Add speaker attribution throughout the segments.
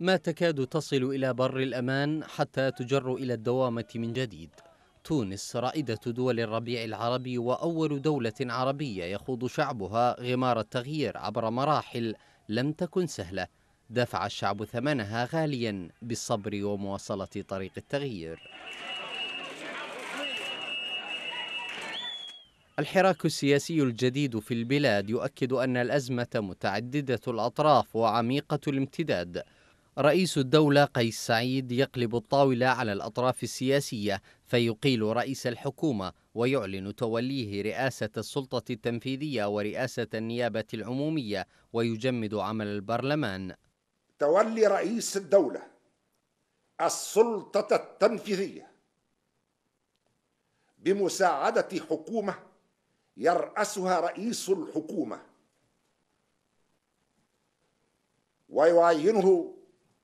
Speaker 1: ما تكاد تصل إلى بر الأمان حتى تجر إلى الدوامة من جديد تونس رائدة دول الربيع العربي وأول دولة عربية يخوض شعبها غمار التغيير عبر مراحل لم تكن سهلة دفع الشعب ثمنها غاليا بالصبر ومواصلة طريق التغيير الحراك السياسي الجديد في البلاد يؤكد أن الأزمة متعددة الأطراف وعميقة الامتداد رئيس الدولة قيس سعيد يقلب الطاولة على الأطراف السياسية فيقيل رئيس الحكومة ويعلن توليه رئاسة السلطة التنفيذية ورئاسة النيابة العمومية ويجمد عمل البرلمان.
Speaker 2: تولي رئيس الدولة السلطة التنفيذية بمساعدة حكومة يرأسها رئيس الحكومة ويعينه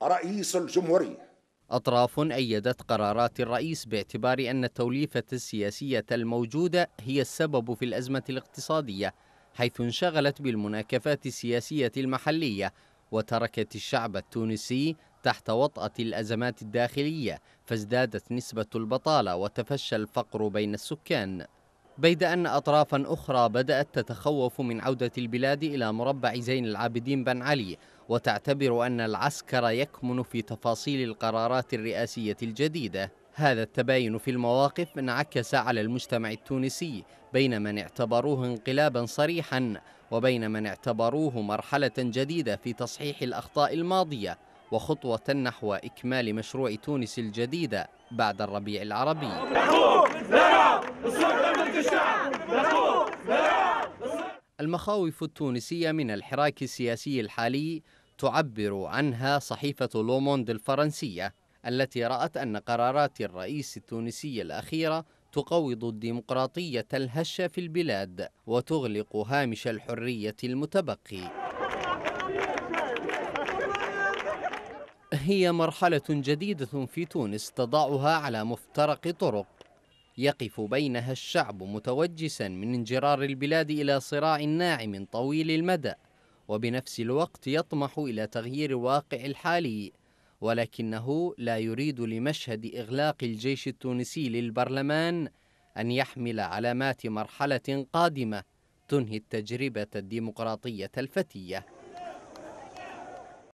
Speaker 2: رئيس الجمهورية
Speaker 1: أطراف أيدت قرارات الرئيس باعتبار أن التوليفة السياسية الموجودة هي السبب في الأزمة الاقتصادية حيث انشغلت بالمناكفات السياسية المحلية وتركت الشعب التونسي تحت وطأة الأزمات الداخلية فازدادت نسبة البطالة وتفشى الفقر بين السكان بيد أن أطرافا أخرى بدأت تتخوف من عودة البلاد إلى مربع زين العابدين بن علي وتعتبر أن العسكر يكمن في تفاصيل القرارات الرئاسية الجديدة هذا التباين في المواقف انعكس على المجتمع التونسي بين من اعتبروه انقلابا صريحا وبين من اعتبروه مرحلة جديدة في تصحيح الأخطاء الماضية وخطوة نحو إكمال مشروع تونس الجديدة بعد الربيع العربي المخاوف التونسية من الحراك السياسي الحالي تعبر عنها صحيفة لوموند الفرنسية التي رأت أن قرارات الرئيس التونسي الأخيرة تقوض الديمقراطية الهشة في البلاد وتغلق هامش الحرية المتبقي هي مرحلة جديدة في تونس تضعها على مفترق طرق يقف بينها الشعب متوجسا من انجرار البلاد إلى صراع ناعم طويل المدى وبنفس الوقت يطمح إلى تغيير الواقع الحالي ولكنه لا يريد لمشهد إغلاق الجيش التونسي للبرلمان أن يحمل علامات مرحلة قادمة تنهي التجربة الديمقراطية الفتية